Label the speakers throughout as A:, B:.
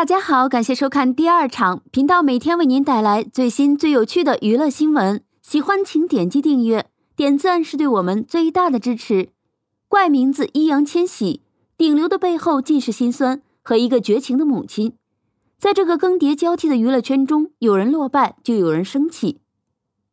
A: 大家好，感谢收看第二场频道，每天为您带来最新最有趣的娱乐新闻。喜欢请点击订阅，点赞是对我们最大的支持。怪名字易烊千玺，顶流的背后尽是心酸和一个绝情的母亲。在这个更迭交替的娱乐圈中，有人落败，就有人升起。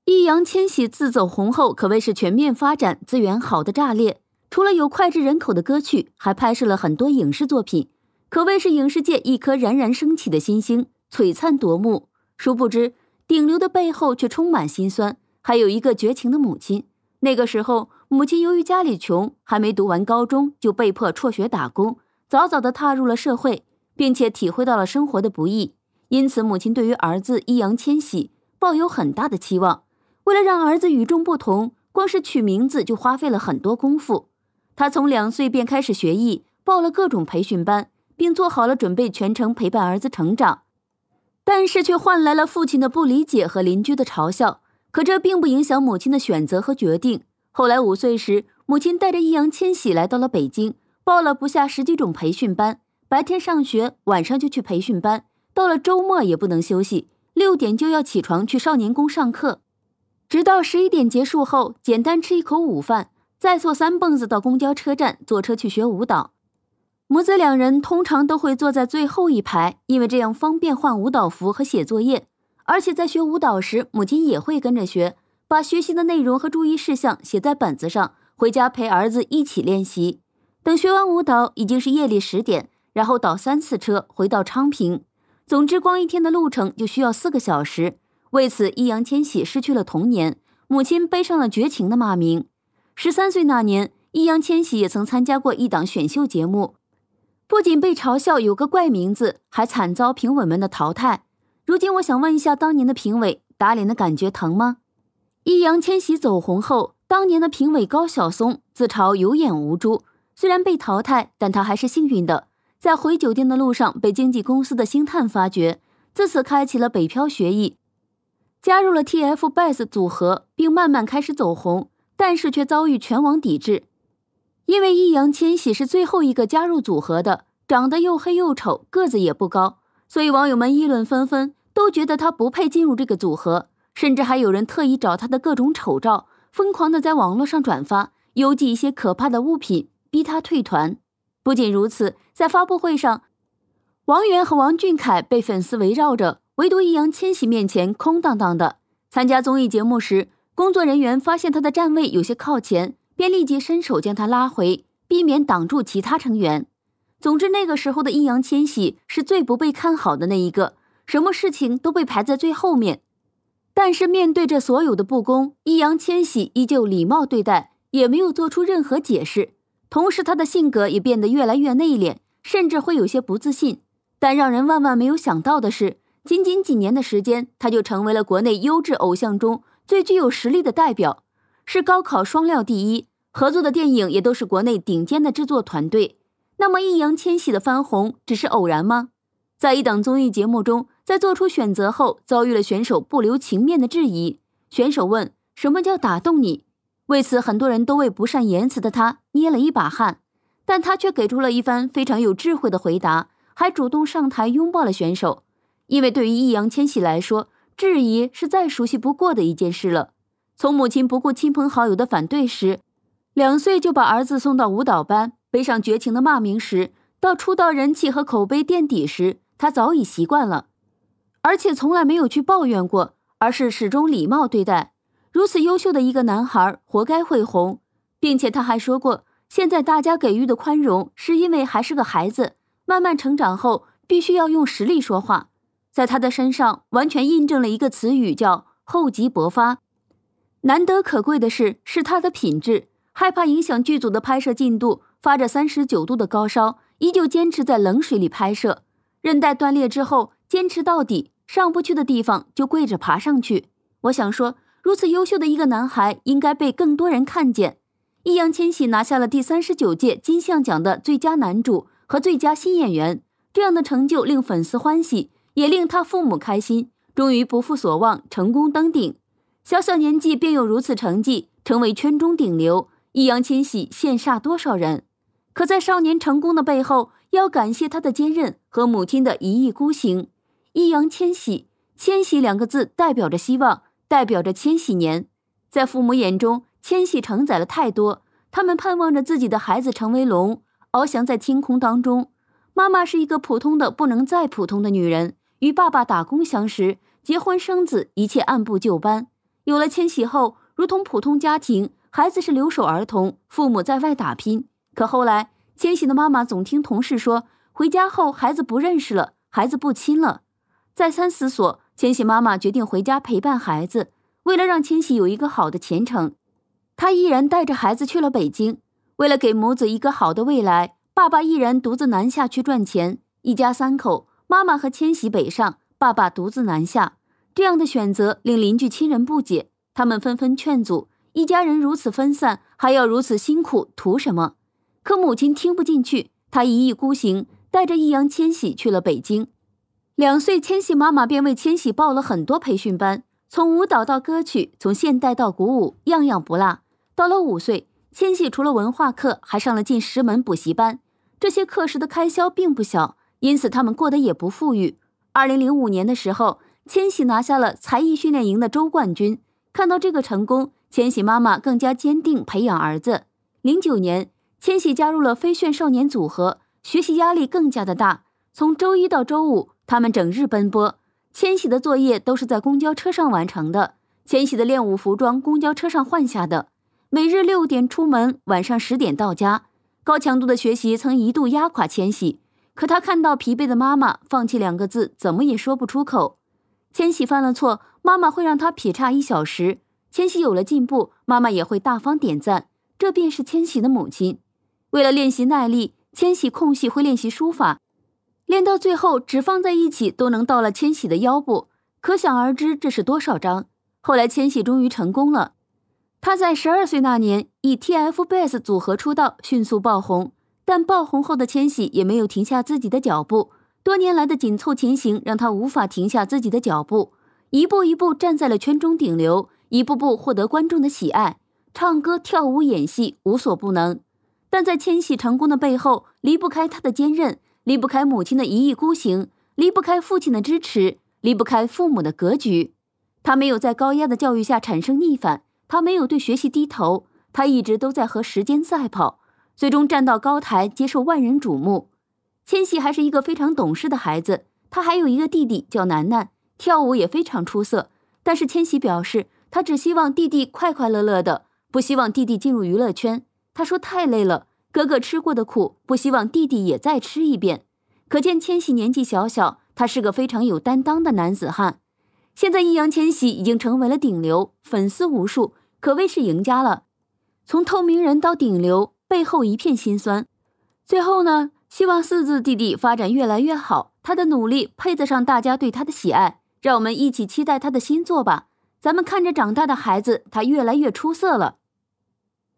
A: 易烊千玺自走红后，可谓是全面发展，资源好的炸裂。除了有脍炙人口的歌曲，还拍摄了很多影视作品。可谓是影视界一颗冉冉升起的新星，璀璨夺目。殊不知，顶流的背后却充满辛酸，还有一个绝情的母亲。那个时候，母亲由于家里穷，还没读完高中就被迫辍学打工，早早的踏入了社会，并且体会到了生活的不易。因此，母亲对于儿子易烊千玺抱有很大的期望。为了让儿子与众不同，光是取名字就花费了很多功夫。他从两岁便开始学艺，报了各种培训班。并做好了准备，全程陪伴儿子成长，但是却换来了父亲的不理解和邻居的嘲笑。可这并不影响母亲的选择和决定。后来五岁时，母亲带着易烊千玺来到了北京，报了不下十几种培训班，白天上学，晚上就去培训班。到了周末也不能休息，六点就要起床去少年宫上课，直到十一点结束后，简单吃一口午饭，再坐三蹦子到公交车站，坐车去学舞蹈。母子两人通常都会坐在最后一排，因为这样方便换舞蹈服和写作业。而且在学舞蹈时，母亲也会跟着学，把学习的内容和注意事项写在本子上，回家陪儿子一起练习。等学完舞蹈已经是夜里十点，然后倒三次车回到昌平。总之，光一天的路程就需要四个小时。为此，易烊千玺失去了童年，母亲背上了绝情的骂名。十三岁那年，易烊千玺也曾参加过一档选秀节目。不仅被嘲笑有个怪名字，还惨遭评委们的淘汰。如今我想问一下，当年的评委打脸的感觉疼吗？易烊千玺走红后，当年的评委高晓松自嘲有眼无珠。虽然被淘汰，但他还是幸运的，在回酒店的路上被经纪公司的星探发掘，自此开启了北漂学艺，加入了 TFBOYS 组合，并慢慢开始走红。但是却遭遇全网抵制，因为易烊千玺是最后一个加入组合的。长得又黑又丑，个子也不高，所以网友们议论纷纷，都觉得他不配进入这个组合。甚至还有人特意找他的各种丑照，疯狂的在网络上转发，邮寄一些可怕的物品，逼他退团。不仅如此，在发布会上，王源和王俊凯被粉丝围绕着，唯独易烊千玺面前空荡荡的。参加综艺节目时，工作人员发现他的站位有些靠前，便立即伸手将他拉回，避免挡住其他成员。总之，那个时候的易烊千玺是最不被看好的那一个，什么事情都被排在最后面。但是面对着所有的不公，易烊千玺依旧礼貌对待，也没有做出任何解释。同时，他的性格也变得越来越内敛，甚至会有些不自信。但让人万万没有想到的是，仅仅几年的时间，他就成为了国内优质偶像中最具有实力的代表，是高考双料第一，合作的电影也都是国内顶尖的制作团队。那么，易烊千玺的翻红只是偶然吗？在一档综艺节目中，在做出选择后，遭遇了选手不留情面的质疑。选手问：“什么叫打动你？”为此，很多人都为不善言辞的他捏了一把汗，但他却给出了一番非常有智慧的回答，还主动上台拥抱了选手。因为对于易烊千玺来说，质疑是再熟悉不过的一件事了。从母亲不顾亲朋好友的反对时，两岁就把儿子送到舞蹈班。背上绝情的骂名时，到出道人气和口碑垫底时，他早已习惯了，而且从来没有去抱怨过，而是始终礼貌对待。如此优秀的一个男孩，活该会红，并且他还说过，现在大家给予的宽容是因为还是个孩子，慢慢成长后，必须要用实力说话。在他的身上，完全印证了一个词语，叫厚积薄发。难得可贵的是，是他的品质。害怕影响剧组的拍摄进度，发着三十九度的高烧，依旧坚持在冷水里拍摄。韧带断裂之后，坚持到底，上不去的地方就跪着爬上去。我想说，如此优秀的一个男孩，应该被更多人看见。易烊千玺拿下了第三十九届金像奖的最佳男主和最佳新演员，这样的成就令粉丝欢喜，也令他父母开心。终于不负所望，成功登顶。小小年纪便有如此成绩，成为圈中顶流。易烊千玺羡煞多少人？可在少年成功的背后，要感谢他的坚韧和母亲的一意孤行。易烊千玺，千玺两个字代表着希望，代表着千禧年。在父母眼中，千玺承载了太多。他们盼望着自己的孩子成为龙，翱翔在天空当中。妈妈是一个普通的不能再普通的女人，与爸爸打工相识，结婚生子，一切按部就班。有了千玺后，如同普通家庭。孩子是留守儿童，父母在外打拼。可后来，千玺的妈妈总听同事说，回家后孩子不认识了，孩子不亲了。再三思索，千玺妈妈决定回家陪伴孩子。为了让千玺有一个好的前程，她毅然带着孩子去了北京。为了给母子一个好的未来，爸爸毅然独自南下去赚钱。一家三口，妈妈和千玺北上，爸爸独自南下。这样的选择令邻居亲人不解，他们纷纷劝阻。一家人如此分散，还要如此辛苦，图什么？可母亲听不进去，她一意孤行，带着易烊千玺去了北京。两岁，千玺妈妈便为千玺报了很多培训班，从舞蹈到歌曲，从现代到古舞，样样不落。到了五岁，千玺除了文化课，还上了近十门补习班。这些课时的开销并不小，因此他们过得也不富裕。二零零五年的时候，千玺拿下了才艺训练营的周冠军。看到这个成功，千玺妈妈更加坚定培养儿子。零九年，千玺加入了飞炫少年组合，学习压力更加的大。从周一到周五，他们整日奔波，千玺的作业都是在公交车上完成的。千玺的练舞服装，公交车上换下的。每日六点出门，晚上十点到家，高强度的学习曾一度压垮千玺。可他看到疲惫的妈妈，放弃两个字怎么也说不出口。千玺犯了错，妈妈会让他劈叉一小时。千玺有了进步，妈妈也会大方点赞。这便是千玺的母亲。为了练习耐力，千玺空隙会练习书法，练到最后纸放在一起都能到了千玺的腰部，可想而知这是多少张。后来千玺终于成功了。他在十二岁那年以 TFBOYS 组合出道，迅速爆红。但爆红后的千玺也没有停下自己的脚步，多年来的紧凑前行让他无法停下自己的脚步，一步一步站在了圈中顶流。一步步获得观众的喜爱，唱歌、跳舞、演戏无所不能。但在千玺成功的背后，离不开他的坚韧，离不开母亲的一意孤行，离不开父亲的支持，离不开父母的格局。他没有在高压的教育下产生逆反，他没有对学习低头，他一直都在和时间赛跑，最终站到高台接受万人瞩目。千玺还是一个非常懂事的孩子，他还有一个弟弟叫楠楠，跳舞也非常出色。但是千玺表示。他只希望弟弟快快乐乐的，不希望弟弟进入娱乐圈。他说太累了，哥哥吃过的苦，不希望弟弟也再吃一遍。可见千玺年纪小小，他是个非常有担当的男子汉。现在易烊千玺已经成为了顶流，粉丝无数，可谓是赢家了。从透明人到顶流，背后一片心酸。最后呢，希望四字弟弟发展越来越好，他的努力配得上大家对他的喜爱。让我们一起期待他的新作吧。咱们看着长大的孩子，他越来越出色了。